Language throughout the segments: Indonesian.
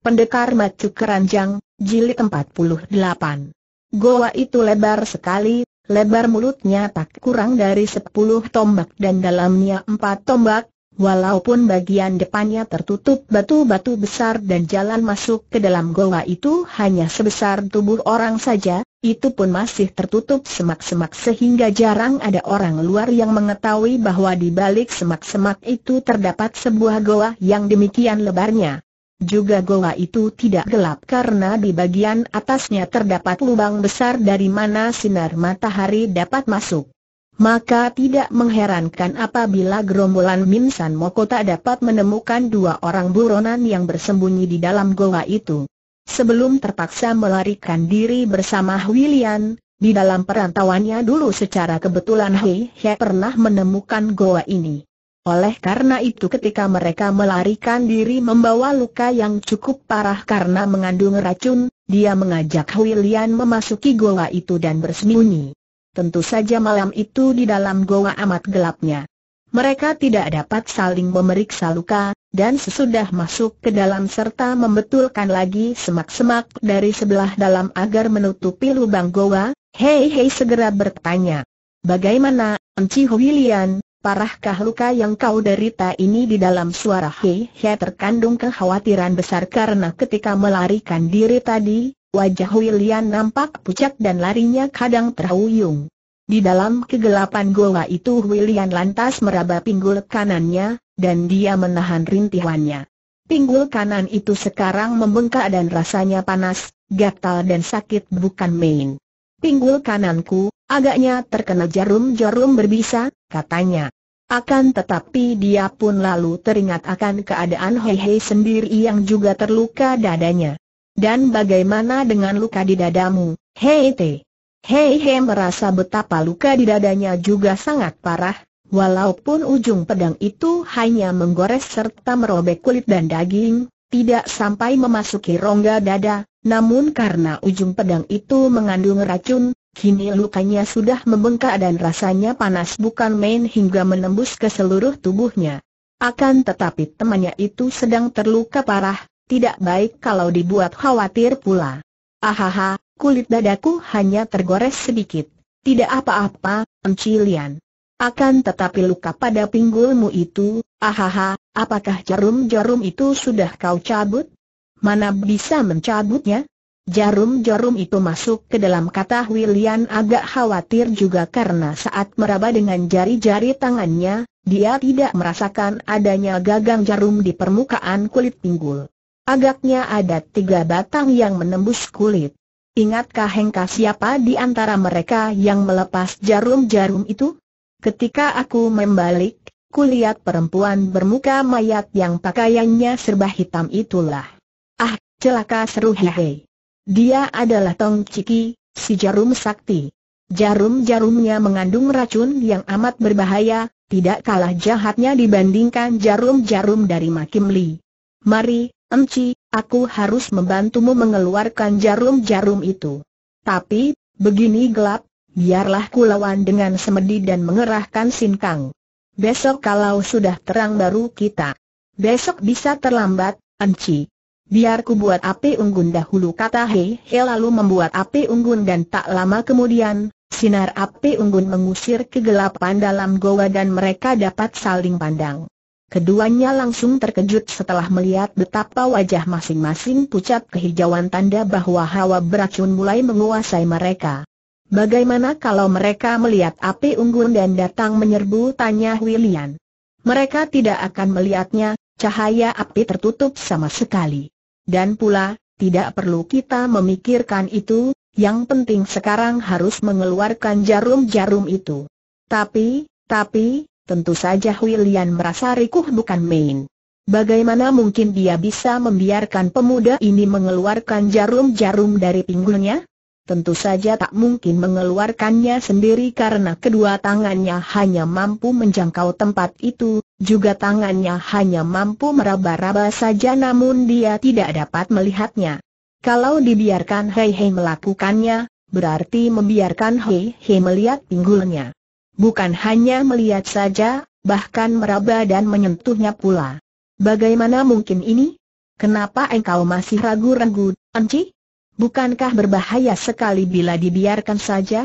Pendekar Macu Keranjang, Jilid 48. Goa itu lebar sekali, lebar mulutnya tak kurang dari 10 tombak dan dalamnya 4 tombak, walaupun bagian depannya tertutup batu-batu besar dan jalan masuk ke dalam goa itu hanya sebesar tubuh orang saja, itu pun masih tertutup semak-semak sehingga jarang ada orang luar yang mengetahui bahwa di balik semak-semak itu terdapat sebuah goa yang demikian lebarnya. Juga goa itu tidak gelap karena di bagian atasnya terdapat lubang besar dari mana sinar matahari dapat masuk. Maka tidak mengherankan apabila gerombolan Minsan Mokota dapat menemukan dua orang buronan yang bersembunyi di dalam goa itu. Sebelum terpaksa melarikan diri bersama William, di dalam perantauannya dulu secara kebetulan Hei He pernah menemukan goa ini. Oleh karena itu ketika mereka melarikan diri membawa luka yang cukup parah karena mengandung racun, dia mengajak William memasuki goa itu dan bersembunyi. Tentu saja malam itu di dalam goa amat gelapnya. Mereka tidak dapat saling memeriksa luka, dan sesudah masuk ke dalam serta membetulkan lagi semak-semak dari sebelah dalam agar menutupi lubang goa, Hei Hei segera bertanya. Bagaimana, Enci Huilian, Parahkah luka yang kau derita ini di dalam suara Hei He terkandung kekhawatiran besar karena ketika melarikan diri tadi, wajah William nampak pucat dan larinya kadang terhuyung. Di dalam kegelapan goa itu William lantas meraba pinggul kanannya, dan dia menahan rintihannya. Pinggul kanan itu sekarang membengkak dan rasanya panas, gatal dan sakit bukan main. Pinggul kananku, agaknya terkena jarum-jarum berbisa, katanya. Akan tetapi dia pun lalu teringat akan keadaan Hei Hei sendiri yang juga terluka dadanya. Dan bagaimana dengan luka di dadamu, Hei Te? Hei Hei merasa betapa luka di dadanya juga sangat parah, walaupun ujung pedang itu hanya menggores serta merobek kulit dan daging, tidak sampai memasuki rongga dada, namun karena ujung pedang itu mengandung racun, Kini lukanya sudah membengkak dan rasanya panas bukan main hingga menembus ke seluruh tubuhnya. Akan tetapi temannya itu sedang terluka parah, tidak baik kalau dibuat khawatir pula. Ahaha, kulit dadaku hanya tergores sedikit. Tidak apa-apa, Encilian. Akan tetapi luka pada pinggulmu itu, ahaha, apakah jarum-jarum itu sudah kau cabut? Mana bisa mencabutnya? Jarum-jarum itu masuk ke dalam kata William agak khawatir juga karena saat meraba dengan jari-jari tangannya, dia tidak merasakan adanya gagang jarum di permukaan kulit pinggul. Agaknya ada tiga batang yang menembus kulit. Ingatkah Hengka siapa di antara mereka yang melepas jarum-jarum itu? Ketika aku membalik, kulihat perempuan bermuka mayat yang pakaiannya serba hitam itulah. Ah, celaka seru hehehe. Dia adalah Tong Ciki, si jarum sakti. Jarum-jarumnya mengandung racun yang amat berbahaya, tidak kalah jahatnya dibandingkan jarum-jarum dari Makim Li. Mari, Enci, aku harus membantumu mengeluarkan jarum-jarum itu. Tapi, begini gelap, biarlah kulawan dengan semedi dan mengerahkan sinkang. Besok kalau sudah terang baru kita. Besok bisa terlambat, Enci. Biar ku buat api unggun dahulu kata Hei He lalu membuat api unggun dan tak lama kemudian, sinar api unggun mengusir kegelapan dalam goa dan mereka dapat saling pandang. Keduanya langsung terkejut setelah melihat betapa wajah masing-masing pucat kehijauan tanda bahwa hawa beracun mulai menguasai mereka. Bagaimana kalau mereka melihat api unggun dan datang menyerbu tanya William. Mereka tidak akan melihatnya, cahaya api tertutup sama sekali. Dan pula, tidak perlu kita memikirkan itu, yang penting sekarang harus mengeluarkan jarum-jarum itu. Tapi, tapi, tentu saja William merasa rikuh bukan main. Bagaimana mungkin dia bisa membiarkan pemuda ini mengeluarkan jarum-jarum dari pinggulnya? Tentu saja tak mungkin mengeluarkannya sendiri karena kedua tangannya hanya mampu menjangkau tempat itu, juga tangannya hanya mampu meraba-raba saja namun dia tidak dapat melihatnya. Kalau dibiarkan Hei Hei melakukannya, berarti membiarkan Hei Hei melihat pinggulnya. Bukan hanya melihat saja, bahkan meraba dan menyentuhnya pula. Bagaimana mungkin ini? Kenapa engkau masih ragu-ragu, Anci? Bukankah berbahaya sekali bila dibiarkan saja?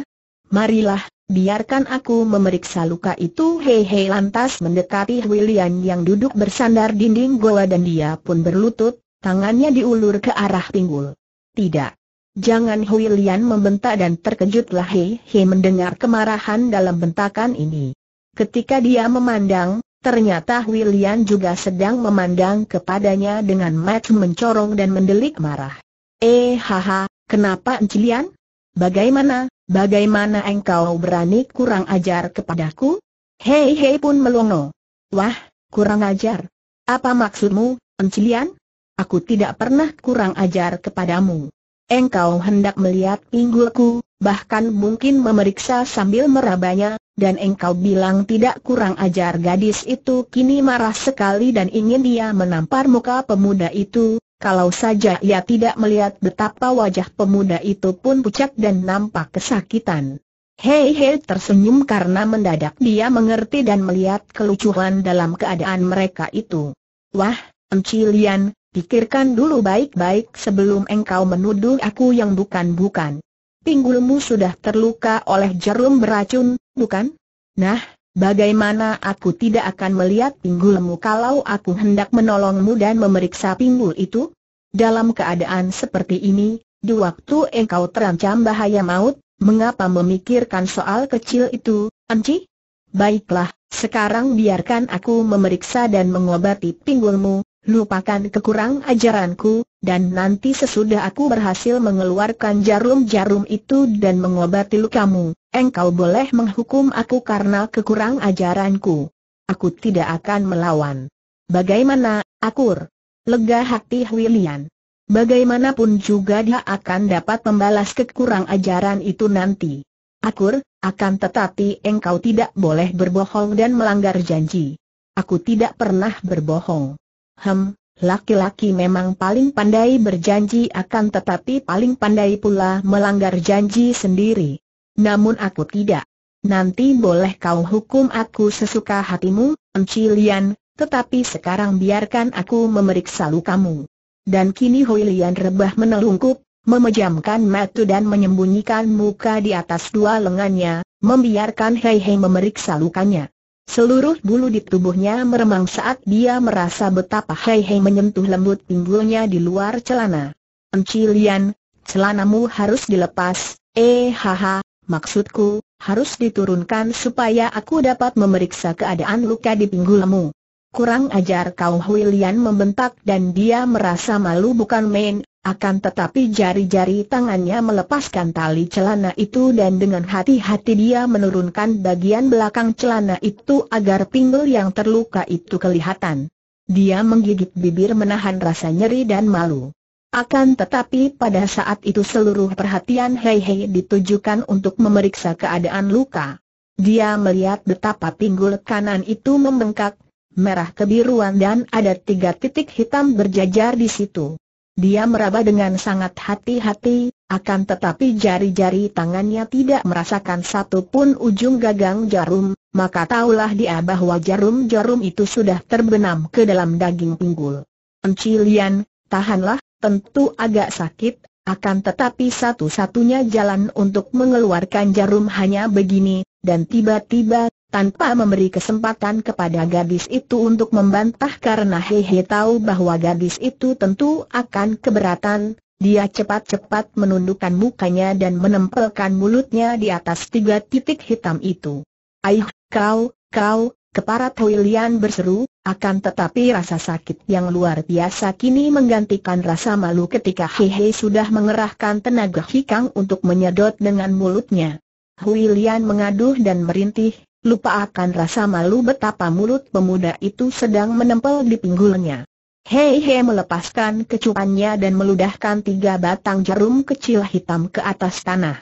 Marilah, biarkan aku memeriksa luka itu Hehe lantas mendekati William yang duduk bersandar dinding goa dan dia pun berlutut, tangannya diulur ke arah pinggul. Tidak. Jangan William membentak dan terkejutlah Hehe mendengar kemarahan dalam bentakan ini. Ketika dia memandang, ternyata William juga sedang memandang kepadanya dengan mata mencorong dan mendelik marah. Eh haha, kenapa Encilian? Bagaimana, Bagaimana engkau berani kurang ajar kepadaku? Hei hei pun melongo. Wah, kurang ajar. Apa maksudmu, Encilian? Aku tidak pernah kurang ajar kepadamu. Engkau hendak melihat pinggulku, bahkan mungkin memeriksa sambil merabanya, dan engkau bilang tidak kurang ajar gadis itu kini marah sekali dan ingin dia menampar muka pemuda itu, kalau saja ia tidak melihat betapa wajah pemuda itu pun pucat dan nampak kesakitan. Hei Hei tersenyum karena mendadak dia mengerti dan melihat kelucuan dalam keadaan mereka itu. Wah, Encilian, pikirkan dulu baik-baik sebelum engkau menuduh aku yang bukan-bukan. Pinggulmu sudah terluka oleh jarum beracun, bukan? Nah, Bagaimana aku tidak akan melihat pinggulmu kalau aku hendak menolongmu dan memeriksa pinggul itu? Dalam keadaan seperti ini, di waktu engkau terancam bahaya maut, mengapa memikirkan soal kecil itu, Anci? Baiklah, sekarang biarkan aku memeriksa dan mengobati pinggulmu, lupakan kekurang ajaranku, dan nanti sesudah aku berhasil mengeluarkan jarum-jarum itu dan mengobati lukamu, engkau boleh menghukum aku karena kekurang ajaranku. Aku tidak akan melawan. Bagaimana, Akur? Lega hati William. Bagaimanapun juga dia akan dapat membalas kekurang ajaran itu nanti. Akur, akan tetapi engkau tidak boleh berbohong dan melanggar janji. Aku tidak pernah berbohong. Hem, Laki-laki memang paling pandai berjanji akan tetapi paling pandai pula melanggar janji sendiri. Namun aku tidak. Nanti boleh kau hukum aku sesuka hatimu, Encilian, tetapi sekarang biarkan aku memeriksa lukamu. Dan kini Hoilian rebah menelungkup, memejamkan mata dan menyembunyikan muka di atas dua lengannya, membiarkan Hei Hei memeriksa lukanya. Seluruh bulu di tubuhnya meremang saat dia merasa betapa Hei Hei menyentuh lembut pinggulnya di luar celana. Encilian, celanamu harus dilepas, eh haha, maksudku, harus diturunkan supaya aku dapat memeriksa keadaan luka di pinggulmu. Kurang ajar kau Huilian membentak dan dia merasa malu bukan main, akan tetapi jari-jari tangannya melepaskan tali celana itu dan dengan hati-hati dia menurunkan bagian belakang celana itu agar pinggul yang terluka itu kelihatan. Dia menggigit bibir menahan rasa nyeri dan malu. Akan tetapi pada saat itu seluruh perhatian Hei Hei ditujukan untuk memeriksa keadaan luka. Dia melihat betapa pinggul kanan itu membengkak, merah kebiruan dan ada tiga titik hitam berjajar di situ. Dia meraba dengan sangat hati-hati, akan tetapi jari-jari tangannya tidak merasakan satu pun ujung gagang jarum, maka taulah dia bahwa jarum-jarum itu sudah terbenam ke dalam daging pinggul. Encilian, tahanlah, tentu agak sakit, akan tetapi satu-satunya jalan untuk mengeluarkan jarum hanya begini, dan tiba-tiba tanpa memberi kesempatan kepada gadis itu untuk membantah karena Hehe tahu bahwa gadis itu tentu akan keberatan, dia cepat-cepat menundukkan mukanya dan menempelkan mulutnya di atas tiga titik hitam itu. Aih, kau, kau, kepala Huilian berseru, akan tetapi rasa sakit yang luar biasa kini menggantikan rasa malu ketika Hehe sudah mengerahkan tenaga hikang untuk menyedot dengan mulutnya. Hui mengaduh dan merintih, lupa akan rasa malu betapa mulut pemuda itu sedang menempel di pinggulnya. Hei Hei melepaskan kecupannya dan meludahkan tiga batang jarum kecil hitam ke atas tanah.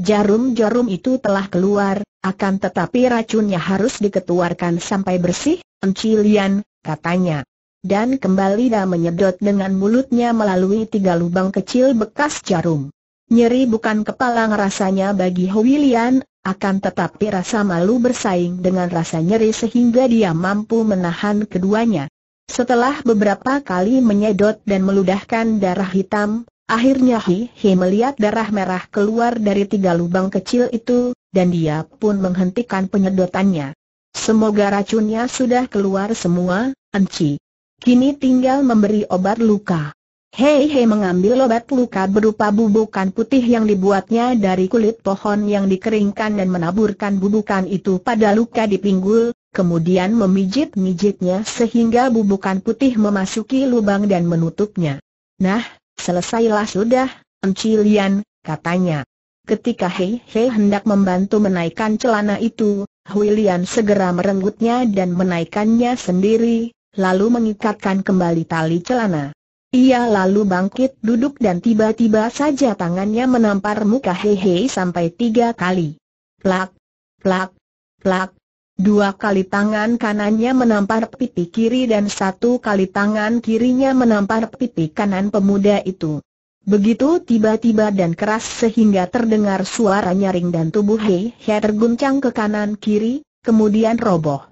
Jarum-jarum itu telah keluar, akan tetapi racunnya harus diketuarkan sampai bersih, encilian, katanya. Dan kembali dia menyedot dengan mulutnya melalui tiga lubang kecil bekas jarum. Nyeri bukan kepala rasanya bagi Huilian, akan tetapi rasa malu bersaing dengan rasa nyeri sehingga dia mampu menahan keduanya. Setelah beberapa kali menyedot dan meludahkan darah hitam, akhirnya Hi Hi melihat darah merah keluar dari tiga lubang kecil itu, dan dia pun menghentikan penyedotannya. Semoga racunnya sudah keluar semua, Enci. Kini tinggal memberi obat luka. Hei Hei mengambil obat luka berupa bubukan putih yang dibuatnya dari kulit pohon yang dikeringkan dan menaburkan bubukan itu pada luka di pinggul, kemudian memijit-mijitnya sehingga bubukan putih memasuki lubang dan menutupnya. Nah, selesailah sudah, Encilian, katanya. Ketika Hei Hei hendak membantu menaikkan celana itu, Huilian segera merenggutnya dan menaikannya sendiri, lalu mengikatkan kembali tali celana. Ia lalu bangkit duduk dan tiba-tiba saja tangannya menampar muka Hehe sampai tiga kali. Plak, plak, plak. Dua kali tangan kanannya menampar pipi kiri dan satu kali tangan kirinya menampar pipi kanan pemuda itu. Begitu tiba-tiba dan keras sehingga terdengar suara nyaring dan tubuh Hehe terguncang ke kanan kiri, kemudian roboh.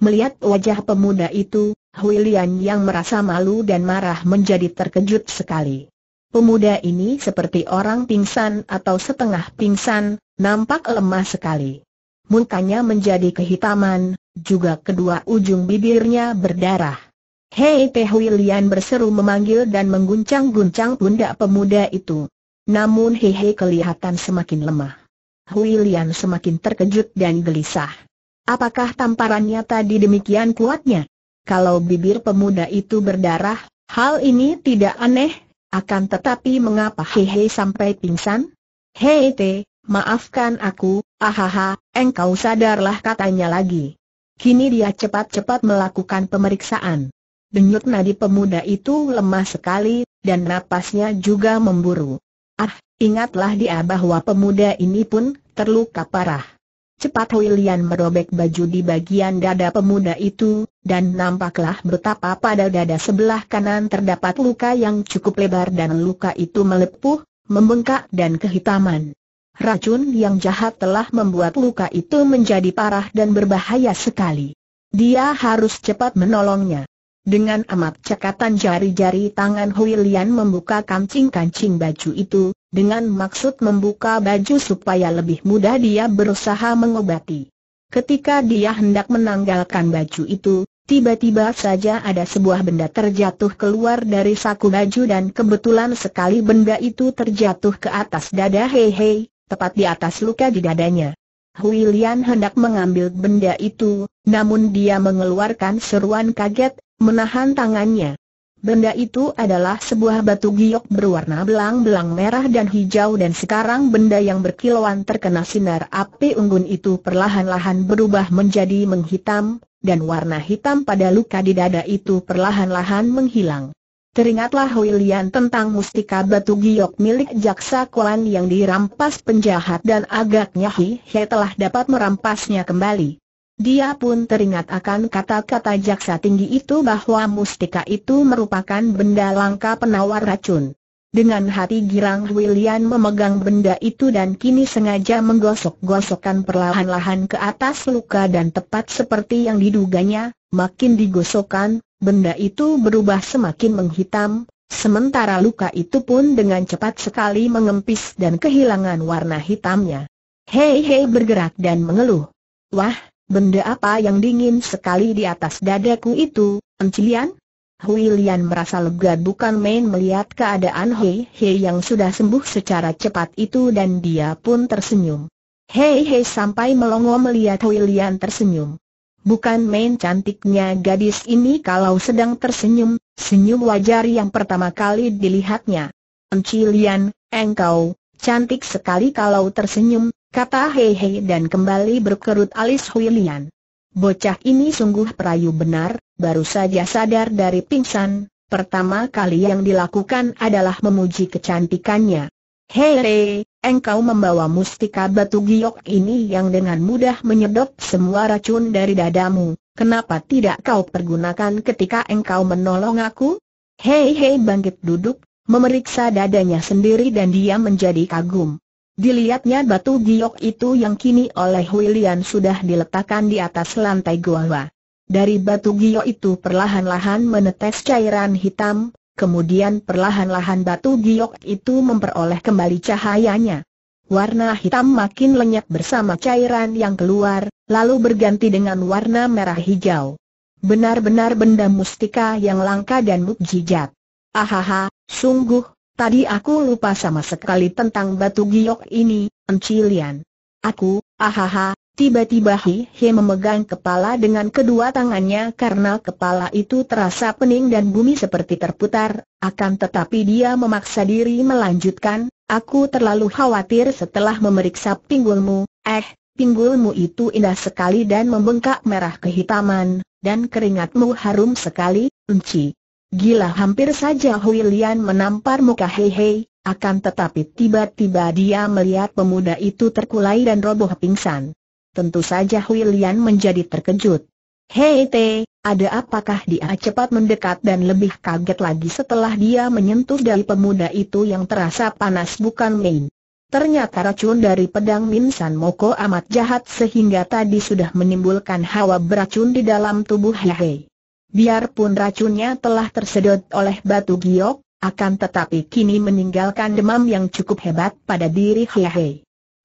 Melihat wajah pemuda itu, Huilian yang merasa malu dan marah menjadi terkejut sekali. Pemuda ini seperti orang pingsan atau setengah pingsan, nampak lemah sekali. Mukanya menjadi kehitaman, juga kedua ujung bibirnya berdarah. Hei Teh Willian berseru memanggil dan mengguncang-guncang pundak pemuda itu. Namun Hehe kelihatan semakin lemah. Willian semakin terkejut dan gelisah. Apakah tamparannya tadi demikian kuatnya? kalau bibir pemuda itu berdarah, hal ini tidak aneh, akan tetapi mengapa Hehe sampai pingsan? Hei te, maafkan aku, ahaha, engkau sadarlah katanya lagi. Kini dia cepat-cepat melakukan pemeriksaan. Denyut nadi pemuda itu lemah sekali, dan napasnya juga memburu. Ah, ingatlah dia bahwa pemuda ini pun terluka parah. Cepat William merobek baju di bagian dada pemuda itu, dan nampaklah betapa pada dada sebelah kanan terdapat luka yang cukup lebar dan luka itu melepuh, membengkak dan kehitaman. Racun yang jahat telah membuat luka itu menjadi parah dan berbahaya sekali. Dia harus cepat menolongnya. Dengan amat cekatan jari-jari tangan Hui membuka kancing-kancing baju itu, dengan maksud membuka baju supaya lebih mudah dia berusaha mengobati. Ketika dia hendak menanggalkan baju itu, Tiba-tiba saja ada sebuah benda terjatuh keluar dari saku baju dan kebetulan sekali benda itu terjatuh ke atas dada Hei Hei, tepat di atas luka di dadanya. Huilian hendak mengambil benda itu, namun dia mengeluarkan seruan kaget, menahan tangannya. Benda itu adalah sebuah batu giok berwarna belang-belang merah dan hijau dan sekarang benda yang berkilauan terkena sinar api unggun itu perlahan-lahan berubah menjadi menghitam, dan warna hitam pada luka di dada itu perlahan-lahan menghilang. Teringatlah William tentang mustika batu giok milik jaksa Kuan yang dirampas penjahat dan agaknya Hi He telah dapat merampasnya kembali. Dia pun teringat akan kata-kata jaksa tinggi itu bahwa mustika itu merupakan benda langka penawar racun. Dengan hati girang William memegang benda itu dan kini sengaja menggosok-gosokkan perlahan-lahan ke atas luka dan tepat seperti yang diduganya, makin digosokkan, benda itu berubah semakin menghitam, sementara luka itu pun dengan cepat sekali mengempis dan kehilangan warna hitamnya. Hei hei bergerak dan mengeluh. Wah, benda apa yang dingin sekali di atas dadaku itu, Encilian? Hui merasa lega bukan main melihat keadaan Hei Hei yang sudah sembuh secara cepat itu dan dia pun tersenyum. Hei Hei sampai melongo melihat Hui tersenyum. Bukan main cantiknya gadis ini kalau sedang tersenyum, senyum wajar yang pertama kali dilihatnya. Enci Lian, engkau, cantik sekali kalau tersenyum, kata Hei Hei dan kembali berkerut alis Hui Bocah ini sungguh perayu benar, baru saja sadar dari pingsan, pertama kali yang dilakukan adalah memuji kecantikannya. Hei, engkau membawa mustika batu giok ini yang dengan mudah menyedot semua racun dari dadamu, kenapa tidak kau pergunakan ketika engkau menolong aku? Hei hei bangkit duduk, memeriksa dadanya sendiri dan dia menjadi kagum. Dilihatnya batu giok itu yang kini oleh William sudah diletakkan di atas lantai gua. Dari batu giok itu perlahan-lahan menetes cairan hitam, kemudian perlahan-lahan batu giok itu memperoleh kembali cahayanya. Warna hitam makin lenyap bersama cairan yang keluar, lalu berganti dengan warna merah hijau. Benar-benar benda mustika yang langka dan mukjizat. Ahaha, sungguh, Tadi aku lupa sama sekali tentang batu giok ini, Encilian. Aku, ahaha, tiba-tiba Hi memegang kepala dengan kedua tangannya karena kepala itu terasa pening dan bumi seperti terputar, akan tetapi dia memaksa diri melanjutkan, aku terlalu khawatir setelah memeriksa pinggulmu, eh, pinggulmu itu indah sekali dan membengkak merah kehitaman, dan keringatmu harum sekali, Enci. Gila hampir saja Huilian menampar muka Hei Hei, akan tetapi tiba-tiba dia melihat pemuda itu terkulai dan roboh pingsan. Tentu saja Huilian menjadi terkejut. Hei Te, ada apakah dia cepat mendekat dan lebih kaget lagi setelah dia menyentuh dari pemuda itu yang terasa panas bukan main. Ternyata racun dari pedang Minsan Moko amat jahat sehingga tadi sudah menimbulkan hawa beracun di dalam tubuh Hei Hei. Biarpun racunnya telah tersedot oleh batu giok, akan tetapi kini meninggalkan demam yang cukup hebat pada diri Hei Hei.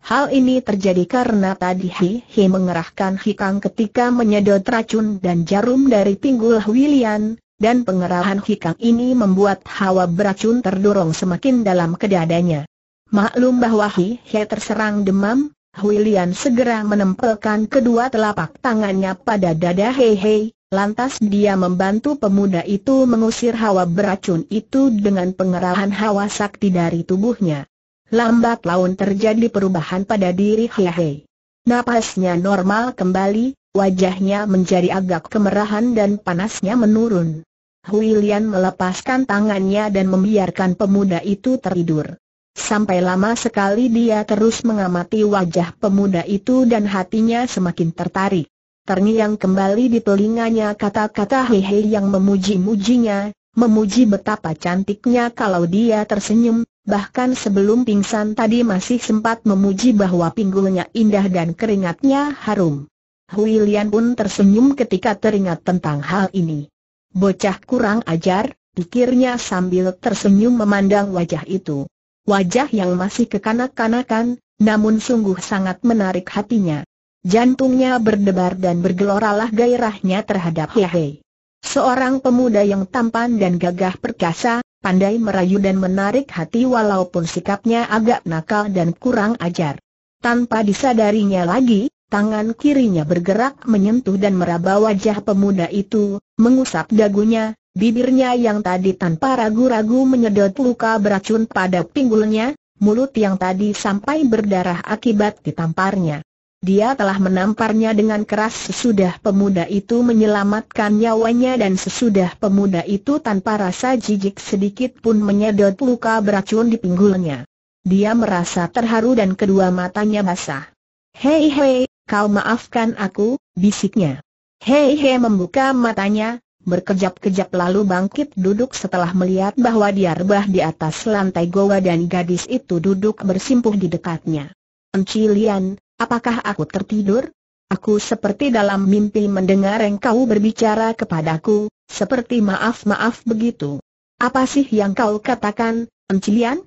Hal ini terjadi karena tadi Hei Hei mengerahkan hikang ketika menyedot racun dan jarum dari pinggul William, dan pengerahan hikang ini membuat hawa beracun terdorong semakin dalam ke dadanya. Maklum bahwa Hei Hei terserang demam, Huilian segera menempelkan kedua telapak tangannya pada dada Hei Hei, Lantas dia membantu pemuda itu mengusir hawa beracun itu dengan pengerahan hawa sakti dari tubuhnya. Lambat laun terjadi perubahan pada diri Hiahei. Napasnya normal kembali, wajahnya menjadi agak kemerahan dan panasnya menurun. Huilian melepaskan tangannya dan membiarkan pemuda itu tertidur. Sampai lama sekali dia terus mengamati wajah pemuda itu dan hatinya semakin tertarik terngiang kembali di telinganya kata-kata hehe yang memuji-mujinya, memuji betapa cantiknya kalau dia tersenyum, bahkan sebelum pingsan tadi masih sempat memuji bahwa pinggulnya indah dan keringatnya harum. Hui pun tersenyum ketika teringat tentang hal ini. Bocah kurang ajar, pikirnya sambil tersenyum memandang wajah itu. Wajah yang masih kekanak-kanakan, namun sungguh sangat menarik hatinya. Jantungnya berdebar dan bergeloralah gairahnya terhadap Hehe. Seorang pemuda yang tampan dan gagah perkasa, pandai merayu dan menarik hati walaupun sikapnya agak nakal dan kurang ajar. Tanpa disadarinya lagi, tangan kirinya bergerak menyentuh dan meraba wajah pemuda itu, mengusap dagunya, bibirnya yang tadi tanpa ragu-ragu menyedot luka beracun pada pinggulnya, mulut yang tadi sampai berdarah akibat ditamparnya. Dia telah menamparnya dengan keras sesudah pemuda itu menyelamatkan nyawanya dan sesudah pemuda itu tanpa rasa jijik sedikit pun menyedot luka beracun di pinggulnya. Dia merasa terharu dan kedua matanya basah. Hei hei, kau maafkan aku, bisiknya. Hei hei membuka matanya, berkejap-kejap lalu bangkit duduk setelah melihat bahwa dia rebah di atas lantai goa dan gadis itu duduk bersimpuh di dekatnya. Encilian, Apakah aku tertidur? Aku seperti dalam mimpi mendengar engkau berbicara kepadaku, seperti maaf-maaf begitu. Apa sih yang kau katakan, Encilian?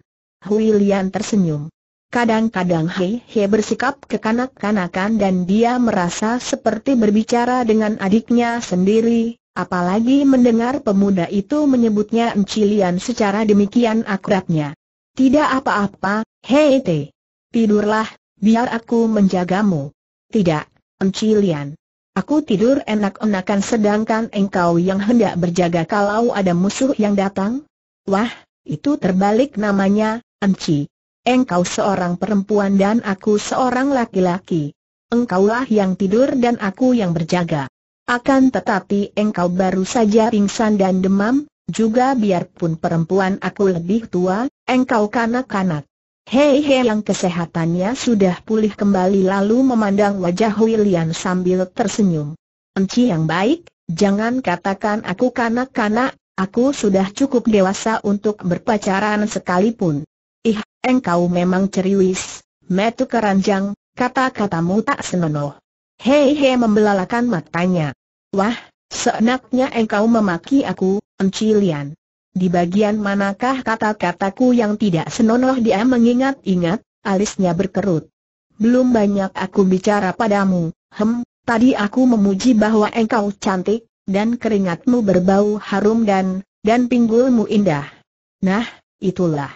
Hui Lian tersenyum. Kadang-kadang Hei Hei bersikap kekanak-kanakan dan dia merasa seperti berbicara dengan adiknya sendiri, apalagi mendengar pemuda itu menyebutnya Encilian secara demikian akuratnya. Tidak apa-apa, Hei Tidurlah, Biar aku menjagamu. Tidak, Encilian. Aku tidur enak-enakan sedangkan engkau yang hendak berjaga kalau ada musuh yang datang? Wah, itu terbalik namanya, Enci. Engkau seorang perempuan dan aku seorang laki-laki. Engkaulah yang tidur dan aku yang berjaga. Akan tetapi engkau baru saja pingsan dan demam, juga biarpun perempuan aku lebih tua, engkau kanak-kanak. Hei Hei yang kesehatannya sudah pulih kembali lalu memandang wajah William sambil tersenyum. Enci yang baik, jangan katakan aku kanak-kanak, aku sudah cukup dewasa untuk berpacaran sekalipun. Ih, engkau memang ceriwis, metu keranjang, kata-katamu tak senonoh. Hei he membelalakan matanya. Wah, seenaknya engkau memaki aku, Lian. Di bagian manakah kata-kataku yang tidak senonoh dia mengingat-ingat, alisnya berkerut. Belum banyak aku bicara padamu, hem, tadi aku memuji bahwa engkau cantik, dan keringatmu berbau harum dan, dan pinggulmu indah. Nah, itulah.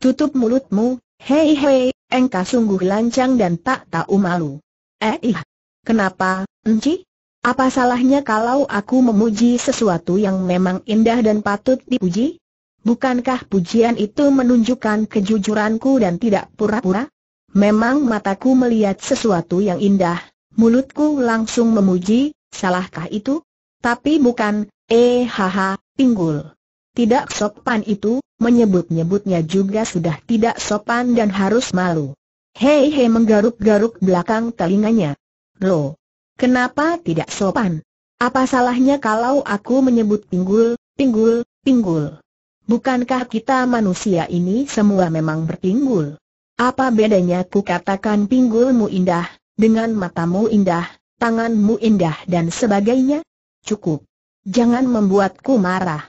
Tutup mulutmu, hei hei, engkau sungguh lancang dan tak tahu malu. Eh ih, kenapa, enci? Apa salahnya kalau aku memuji sesuatu yang memang indah dan patut dipuji? Bukankah pujian itu menunjukkan kejujuranku dan tidak pura-pura? Memang mataku melihat sesuatu yang indah, mulutku langsung memuji, salahkah itu? Tapi bukan, eh haha, pinggul. Tidak sopan itu, menyebut-nyebutnya juga sudah tidak sopan dan harus malu. Hei hei menggaruk-garuk belakang telinganya. Loh, Kenapa tidak sopan? Apa salahnya kalau aku menyebut pinggul, pinggul, pinggul? Bukankah kita manusia ini semua memang berpinggul? Apa bedanya ku katakan pinggulmu indah, dengan matamu indah, tanganmu indah dan sebagainya? Cukup. Jangan membuatku marah.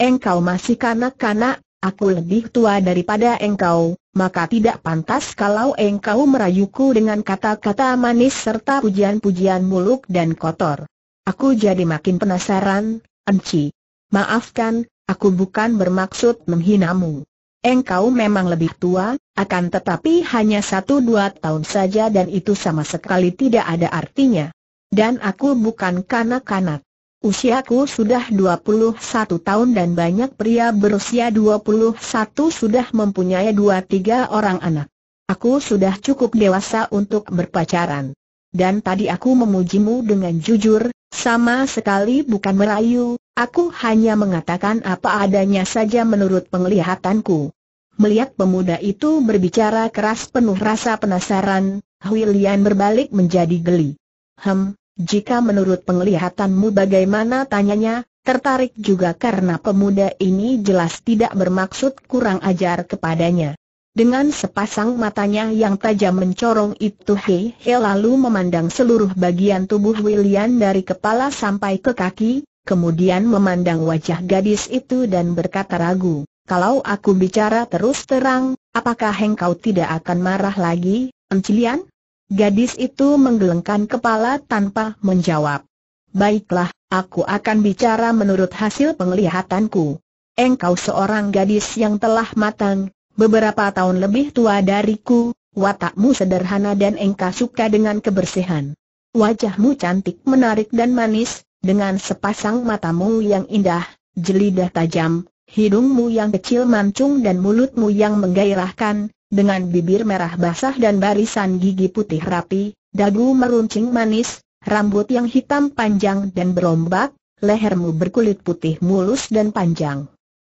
Engkau masih kanak-kanak, aku lebih tua daripada engkau, maka tidak pantas kalau engkau merayuku dengan kata-kata manis serta pujian-pujian muluk dan kotor. Aku jadi makin penasaran, Enci. Maafkan, aku bukan bermaksud menghinamu. Engkau memang lebih tua, akan tetapi hanya satu dua tahun saja dan itu sama sekali tidak ada artinya. Dan aku bukan kanak-kanak. Usiaku sudah 21 tahun dan banyak pria berusia 21 sudah mempunyai 2-3 orang anak. Aku sudah cukup dewasa untuk berpacaran. Dan tadi aku memujimu dengan jujur, sama sekali bukan merayu, aku hanya mengatakan apa adanya saja menurut penglihatanku. Melihat pemuda itu berbicara keras penuh rasa penasaran, William berbalik menjadi geli. Hem, jika menurut penglihatanmu bagaimana tanyanya, tertarik juga karena pemuda ini jelas tidak bermaksud kurang ajar kepadanya. Dengan sepasang matanya yang tajam mencorong itu Hei He lalu memandang seluruh bagian tubuh William dari kepala sampai ke kaki, kemudian memandang wajah gadis itu dan berkata ragu, kalau aku bicara terus terang, apakah engkau tidak akan marah lagi, Encilian? Gadis itu menggelengkan kepala tanpa menjawab. Baiklah, aku akan bicara menurut hasil penglihatanku. Engkau seorang gadis yang telah matang, beberapa tahun lebih tua dariku, watakmu sederhana dan engkau suka dengan kebersihan. Wajahmu cantik menarik dan manis, dengan sepasang matamu yang indah, jelidah tajam, hidungmu yang kecil mancung dan mulutmu yang menggairahkan, dengan bibir merah basah dan barisan gigi putih rapi, dagu meruncing manis, rambut yang hitam panjang dan berombak, lehermu berkulit putih mulus dan panjang.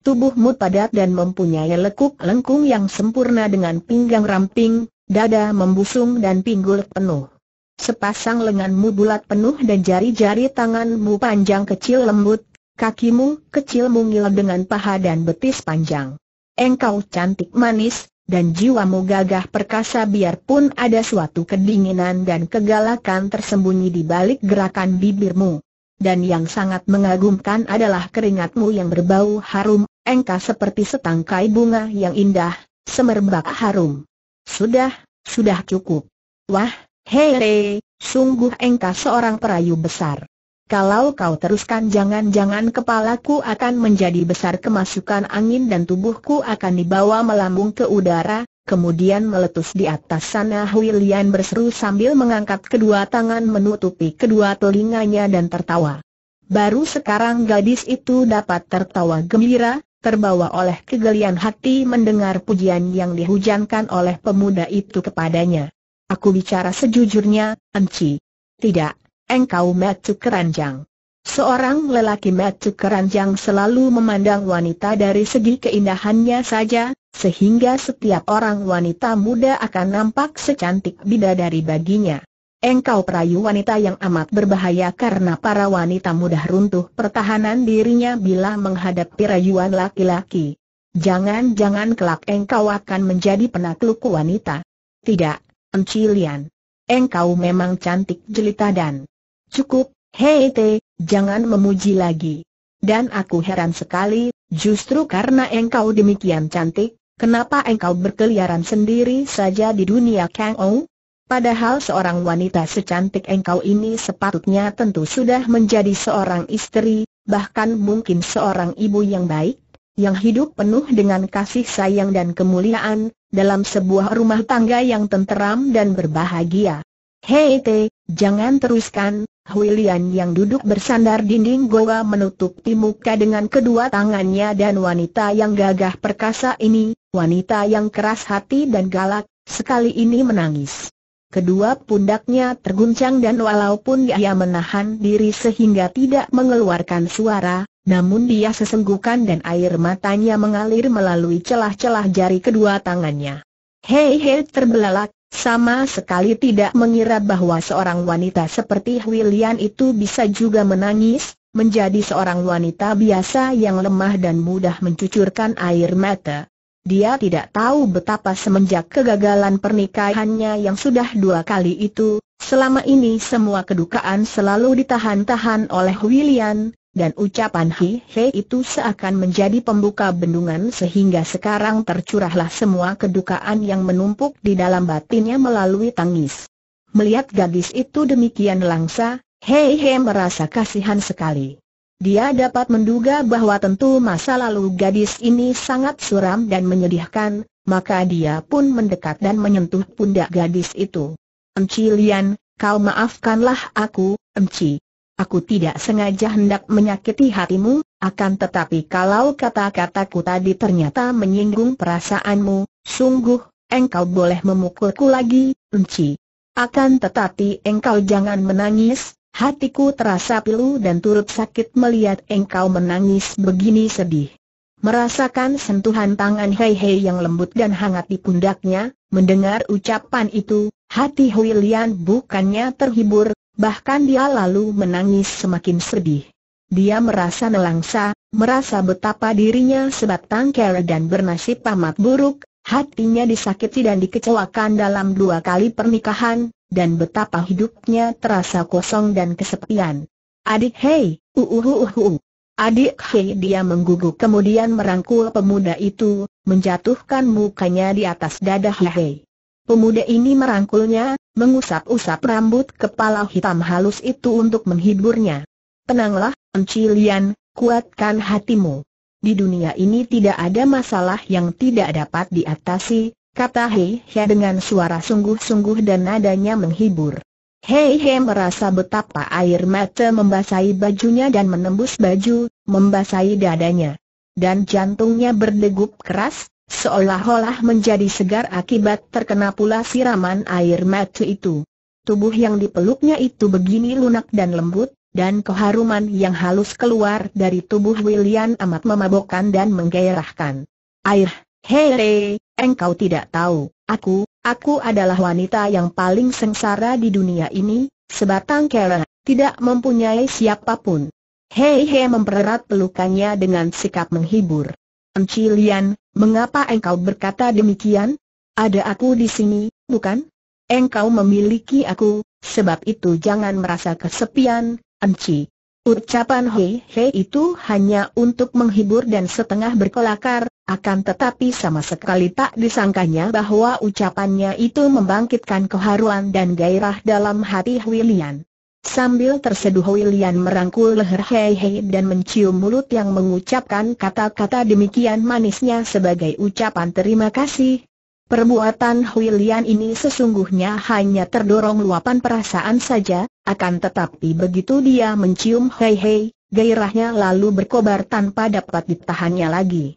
Tubuhmu padat dan mempunyai lekuk lengkung yang sempurna dengan pinggang ramping, dada membusung dan pinggul penuh. Sepasang lenganmu bulat penuh dan jari-jari tanganmu panjang kecil lembut, kakimu kecil mungil dengan paha dan betis panjang. Engkau cantik manis, dan jiwamu gagah perkasa biarpun ada suatu kedinginan dan kegalakan tersembunyi di balik gerakan bibirmu. Dan yang sangat mengagumkan adalah keringatmu yang berbau harum, engkau seperti setangkai bunga yang indah, semerbak harum. Sudah, sudah cukup. Wah, hei, sungguh engkau seorang perayu besar. Kalau kau teruskan jangan-jangan kepalaku akan menjadi besar kemasukan angin dan tubuhku akan dibawa melambung ke udara, kemudian meletus di atas sana Huilian berseru sambil mengangkat kedua tangan menutupi kedua telinganya dan tertawa. Baru sekarang gadis itu dapat tertawa gembira, terbawa oleh kegelian hati mendengar pujian yang dihujankan oleh pemuda itu kepadanya. Aku bicara sejujurnya, Enci. Tidak, engkau metu keranjang. Seorang lelaki metu keranjang selalu memandang wanita dari segi keindahannya saja, sehingga setiap orang wanita muda akan nampak secantik bidadari baginya. Engkau perayu wanita yang amat berbahaya karena para wanita mudah runtuh pertahanan dirinya bila menghadapi rayuan laki-laki. Jangan-jangan kelak engkau akan menjadi penakluk wanita. Tidak, Encilian. Engkau memang cantik jelita dan Cukup, Hei Te, jangan memuji lagi. Dan aku heran sekali, justru karena engkau demikian cantik, kenapa engkau berkeliaran sendiri saja di dunia Kang Ou? Padahal seorang wanita secantik engkau ini sepatutnya tentu sudah menjadi seorang istri, bahkan mungkin seorang ibu yang baik, yang hidup penuh dengan kasih sayang dan kemuliaan, dalam sebuah rumah tangga yang tenteram dan berbahagia. Hei Te, jangan teruskan, Huilian yang duduk bersandar dinding goa menutupi muka dengan kedua tangannya dan wanita yang gagah perkasa ini, wanita yang keras hati dan galak, sekali ini menangis. Kedua pundaknya terguncang dan walaupun ia menahan diri sehingga tidak mengeluarkan suara, namun dia sesenggukan dan air matanya mengalir melalui celah-celah jari kedua tangannya. Hei hei terbelalak, sama sekali tidak mengira bahwa seorang wanita seperti Huilian itu bisa juga menangis, menjadi seorang wanita biasa yang lemah dan mudah mencucurkan air mata. Dia tidak tahu betapa semenjak kegagalan pernikahannya yang sudah dua kali itu, selama ini semua kedukaan selalu ditahan-tahan oleh Huilian, dan ucapan Hi He itu seakan menjadi pembuka bendungan sehingga sekarang tercurahlah semua kedukaan yang menumpuk di dalam batinnya melalui tangis. Melihat gadis itu demikian langsa, Hei He merasa kasihan sekali. Dia dapat menduga bahwa tentu masa lalu gadis ini sangat suram dan menyedihkan, maka dia pun mendekat dan menyentuh pundak gadis itu. Emci Lian, kau maafkanlah aku, Enci. Aku tidak sengaja hendak menyakiti hatimu, akan tetapi kalau kata-kataku tadi ternyata menyinggung perasaanmu, sungguh, engkau boleh memukulku lagi, enci. Akan tetapi engkau jangan menangis, hatiku terasa pilu dan turut sakit melihat engkau menangis begini sedih. Merasakan sentuhan tangan Hei Hei yang lembut dan hangat di pundaknya, mendengar ucapan itu, hati Hui bukannya terhibur, Bahkan dia lalu menangis semakin sedih. Dia merasa nelangsa, merasa betapa dirinya sebatang kera dan bernasib amat buruk, hatinya disakiti dan dikecewakan dalam dua kali pernikahan, dan betapa hidupnya terasa kosong dan kesepian. Adik hei, uhuhuhu. Uh, uh. Adik hei dia mengguguk kemudian merangkul pemuda itu, menjatuhkan mukanya di atas dada hei. Pemuda ini merangkulnya, mengusap-usap rambut kepala hitam halus itu untuk menghiburnya. Tenanglah, Encilian, kuatkan hatimu. Di dunia ini tidak ada masalah yang tidak dapat diatasi, kata Hei He dengan suara sungguh-sungguh dan nadanya menghibur. Hei He merasa betapa air mata membasahi bajunya dan menembus baju, membasahi dadanya. Dan jantungnya berdegup keras, Seolah-olah menjadi segar akibat terkena pula siraman air mata itu. Tubuh yang dipeluknya itu begini lunak dan lembut, dan keharuman yang halus keluar dari tubuh William amat memabokkan dan menggairahkan. Air, hele, engkau tidak tahu, aku, aku adalah wanita yang paling sengsara di dunia ini, sebatang kera, tidak mempunyai siapapun. Hei hei mempererat pelukannya dengan sikap menghibur. Encilian, Mengapa engkau berkata demikian? Ada aku di sini, bukan? Engkau memiliki aku, sebab itu jangan merasa kesepian, Enci. Ucapan hei hei itu hanya untuk menghibur dan setengah berkelakar, akan tetapi sama sekali tak disangkanya bahwa ucapannya itu membangkitkan keharuan dan gairah dalam hati William. Sambil terseduh William merangkul leher Hei Hei dan mencium mulut yang mengucapkan kata-kata demikian manisnya sebagai ucapan terima kasih. Perbuatan William ini sesungguhnya hanya terdorong luapan perasaan saja, akan tetapi begitu dia mencium Hei Hei, gairahnya lalu berkobar tanpa dapat ditahannya lagi.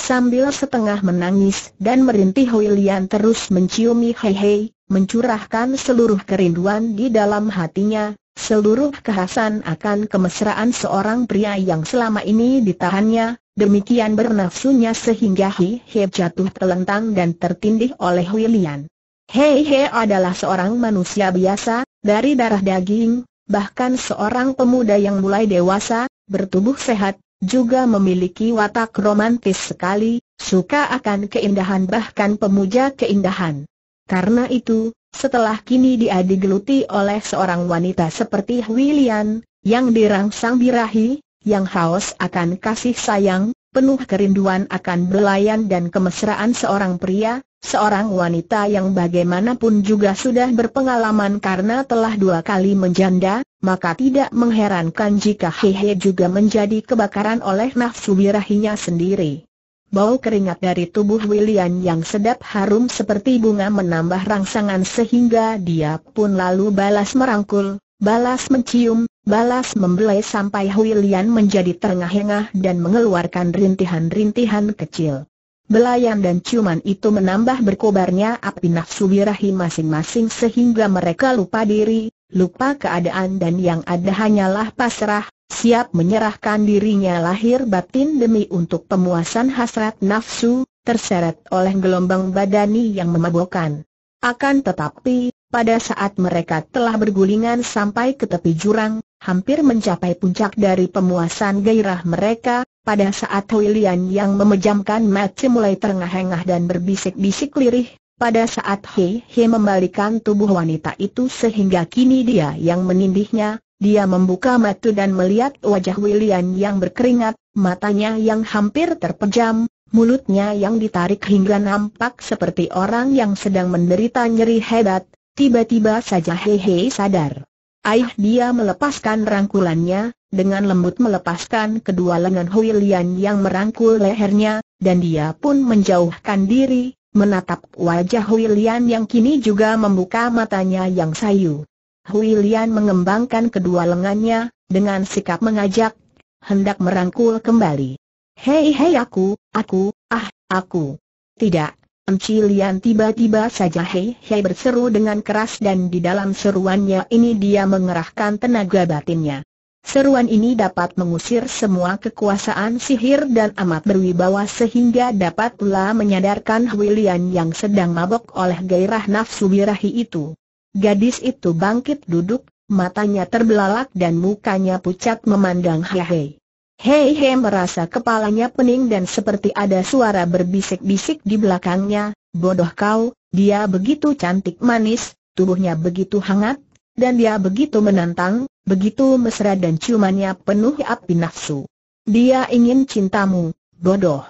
Sambil setengah menangis dan merintih William terus menciumi Hei Hei, mencurahkan seluruh kerinduan di dalam hatinya, Seluruh kehasan akan kemesraan seorang pria yang selama ini ditahannya, demikian bernafsunya sehingga Hi He jatuh terlentang dan tertindih oleh William. Hei He adalah seorang manusia biasa, dari darah daging, bahkan seorang pemuda yang mulai dewasa, bertubuh sehat, juga memiliki watak romantis sekali, suka akan keindahan bahkan pemuja keindahan. Karena itu, setelah kini dia digeluti oleh seorang wanita seperti Huilian, yang dirangsang birahi, yang haus akan kasih sayang, penuh kerinduan akan belayan dan kemesraan seorang pria, seorang wanita yang bagaimanapun juga sudah berpengalaman karena telah dua kali menjanda, maka tidak mengherankan jika Hehe juga menjadi kebakaran oleh nafsu birahinya sendiri. Bau keringat dari tubuh William yang sedap harum seperti bunga menambah rangsangan sehingga dia pun lalu balas merangkul, balas mencium, balas membelai sampai William menjadi terengah-engah dan mengeluarkan rintihan-rintihan kecil. Belayan dan ciuman itu menambah berkobarnya api nafsu birahi masing-masing sehingga mereka lupa diri, lupa keadaan dan yang ada hanyalah pasrah, siap menyerahkan dirinya lahir batin demi untuk pemuasan hasrat nafsu, terseret oleh gelombang badani yang memabokkan. Akan tetapi, pada saat mereka telah bergulingan sampai ke tepi jurang, hampir mencapai puncak dari pemuasan gairah mereka, pada saat Huilian yang memejamkan mata mulai terengah-engah dan berbisik-bisik lirih, pada saat He He membalikan tubuh wanita itu sehingga kini dia yang menindihnya, dia membuka mata dan melihat wajah William yang berkeringat, matanya yang hampir terpejam, mulutnya yang ditarik hingga nampak seperti orang yang sedang menderita nyeri hebat. Tiba-tiba saja He He sadar. Ayah dia melepaskan rangkulannya, dengan lembut melepaskan kedua lengan Huilian yang merangkul lehernya, dan dia pun menjauhkan diri, menatap wajah Hui yang kini juga membuka matanya yang sayu. Hui mengembangkan kedua lengannya, dengan sikap mengajak, hendak merangkul kembali. Hei hei aku, aku, ah, aku. Tidak, Emci Lian tiba-tiba saja hei hei berseru dengan keras dan di dalam seruannya ini dia mengerahkan tenaga batinnya. Seruan ini dapat mengusir semua kekuasaan sihir dan amat berwibawa sehingga dapat pula menyadarkan Huilian yang sedang mabok oleh gairah nafsu birahi itu. Gadis itu bangkit duduk, matanya terbelalak dan mukanya pucat memandang Hei. Hei Hei merasa kepalanya pening dan seperti ada suara berbisik-bisik di belakangnya, bodoh kau, dia begitu cantik manis, tubuhnya begitu hangat, dan dia begitu menantang, begitu mesra dan ciumannya penuh api nafsu. Dia ingin cintamu, bodoh.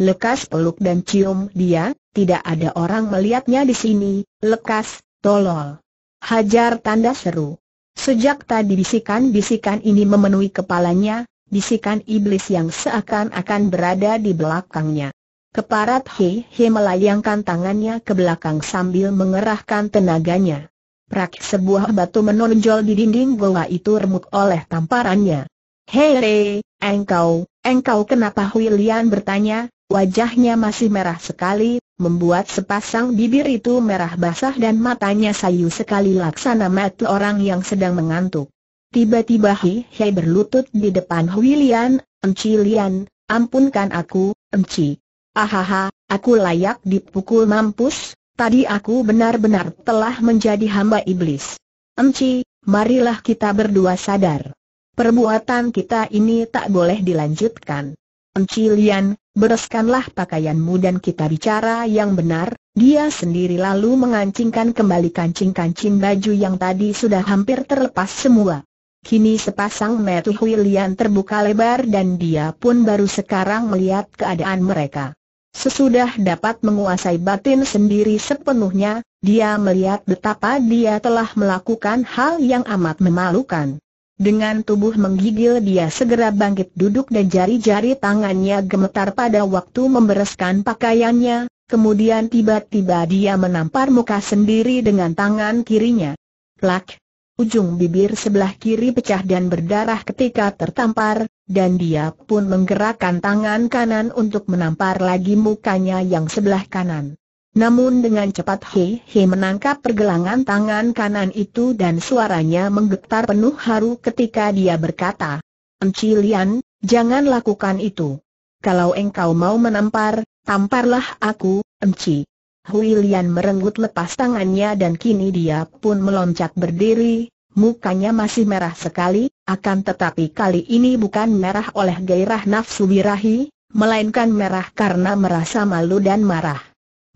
Lekas peluk dan cium dia, tidak ada orang melihatnya di sini, lekas, tolol. Hajar tanda seru. Sejak tadi bisikan-bisikan ini memenuhi kepalanya, bisikan iblis yang seakan-akan berada di belakangnya. Keparat He He melayangkan tangannya ke belakang sambil mengerahkan tenaganya. Prak sebuah batu menonjol di dinding goa itu remuk oleh tamparannya. Hei, engkau, engkau kenapa William bertanya, wajahnya masih merah sekali, membuat sepasang bibir itu merah basah dan matanya sayu sekali laksana mati orang yang sedang mengantuk. Tiba-tiba Hi Hei berlutut di depan Huilian, Enci Lian, ampunkan aku, Enci. Ahaha, aku layak dipukul mampus, Tadi aku benar-benar telah menjadi hamba iblis. Enci, marilah kita berdua sadar. Perbuatan kita ini tak boleh dilanjutkan. Enci Lian, bereskanlah pakaianmu dan kita bicara yang benar, dia sendiri lalu mengancingkan kembali kancing-kancing baju yang tadi sudah hampir terlepas semua. Kini sepasang metu William terbuka lebar dan dia pun baru sekarang melihat keadaan mereka. Sesudah dapat menguasai batin sendiri sepenuhnya, dia melihat betapa dia telah melakukan hal yang amat memalukan. Dengan tubuh menggigil dia segera bangkit duduk dan jari-jari tangannya gemetar pada waktu membereskan pakaiannya, kemudian tiba-tiba dia menampar muka sendiri dengan tangan kirinya. Plak, ujung bibir sebelah kiri pecah dan berdarah ketika tertampar, dan dia pun menggerakkan tangan kanan untuk menampar lagi mukanya yang sebelah kanan. Namun dengan cepat He He menangkap pergelangan tangan kanan itu dan suaranya menggetar penuh haru ketika dia berkata, Enci Lian, jangan lakukan itu. Kalau engkau mau menampar, tamparlah aku, Enci. Hui Lian merenggut lepas tangannya dan kini dia pun meloncat berdiri, Mukanya masih merah sekali, akan tetapi kali ini bukan merah oleh gairah nafsu birahi, melainkan merah karena merasa malu dan marah.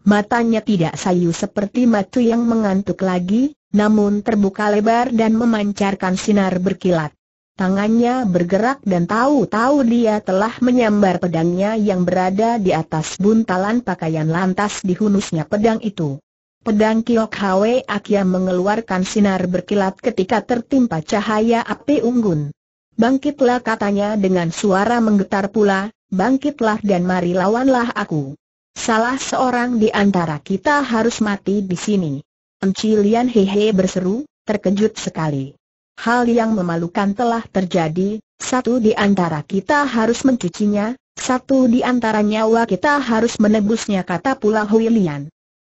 Matanya tidak sayu seperti matu yang mengantuk lagi, namun terbuka lebar dan memancarkan sinar berkilat. Tangannya bergerak dan tahu-tahu dia telah menyambar pedangnya yang berada di atas buntalan pakaian lantas dihunusnya pedang itu. Pedang Kiok Hwe Akia mengeluarkan sinar berkilat ketika tertimpa cahaya api unggun. Bangkitlah katanya dengan suara menggetar pula, bangkitlah dan mari lawanlah aku. Salah seorang di antara kita harus mati di sini. Enci Lian Hehe berseru, terkejut sekali. Hal yang memalukan telah terjadi, satu di antara kita harus mencucinya, satu di antara nyawa kita harus menebusnya kata pula Hui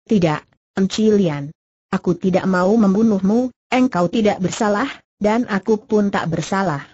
Tidak, Encilian. Aku tidak mau membunuhmu, engkau tidak bersalah, dan aku pun tak bersalah.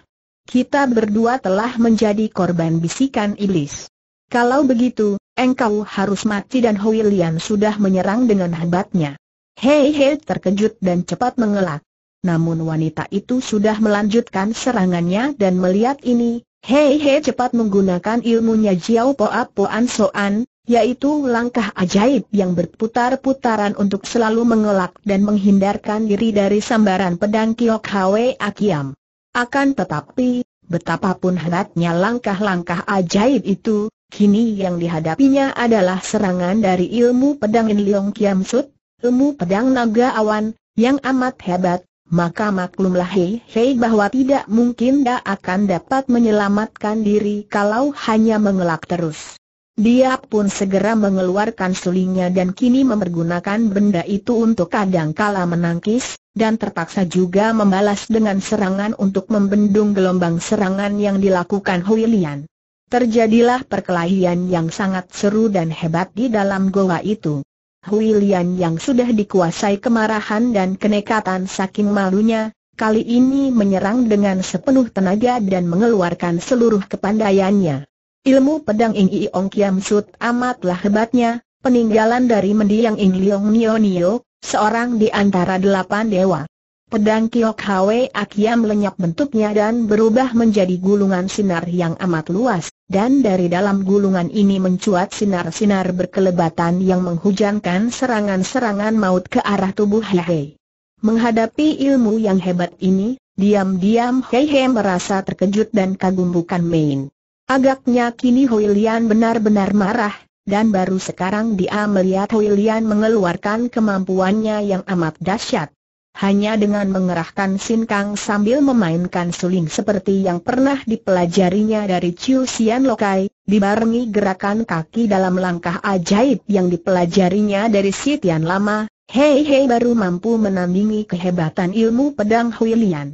Kita berdua telah menjadi korban bisikan iblis. Kalau begitu, engkau harus mati dan Hui Lian sudah menyerang dengan hebatnya. Hei Hei terkejut dan cepat mengelak. Namun wanita itu sudah melanjutkan serangannya dan melihat ini, Hei Hei cepat menggunakan ilmunya Jiao Po So Soan, yaitu langkah ajaib yang berputar-putaran untuk selalu mengelak dan menghindarkan diri dari sambaran pedang Kiok Hwe Akiam. Akan tetapi, betapapun hebatnya langkah-langkah ajaib itu, kini yang dihadapinya adalah serangan dari ilmu pedang In Leong Kiam Sut, ilmu pedang naga awan, yang amat hebat, maka maklumlah hei hei bahwa tidak mungkin dia akan dapat menyelamatkan diri kalau hanya mengelak terus. Dia pun segera mengeluarkan sulingnya dan kini memergunakan benda itu untuk kadangkala menangkis, dan terpaksa juga membalas dengan serangan untuk membendung gelombang serangan yang dilakukan Huilian. Terjadilah perkelahian yang sangat seru dan hebat di dalam goa itu. Huilian yang sudah dikuasai kemarahan dan kenekatan saking malunya, kali ini menyerang dengan sepenuh tenaga dan mengeluarkan seluruh kepandaiannya. Ilmu pedang Ing Iong Kiam Sut amatlah hebatnya, peninggalan dari mendiang Ing Liong Nio Nio, seorang di antara delapan dewa. Pedang Kiok Hwe Akiam lenyap bentuknya dan berubah menjadi gulungan sinar yang amat luas, dan dari dalam gulungan ini mencuat sinar-sinar berkelebatan yang menghujankan serangan-serangan maut ke arah tubuh Hehe. Menghadapi ilmu yang hebat ini, diam-diam Hehe merasa terkejut dan kagum bukan main. Agaknya kini Hui Lian benar-benar marah, dan baru sekarang dia melihat Hui Lian mengeluarkan kemampuannya yang amat dahsyat. Hanya dengan mengerahkan sinkang sambil memainkan suling seperti yang pernah dipelajarinya dari Chiu Xian Lokai, dibarengi gerakan kaki dalam langkah ajaib yang dipelajarinya dari Sitian Lama, Hei Hei baru mampu menandingi kehebatan ilmu pedang Huilian.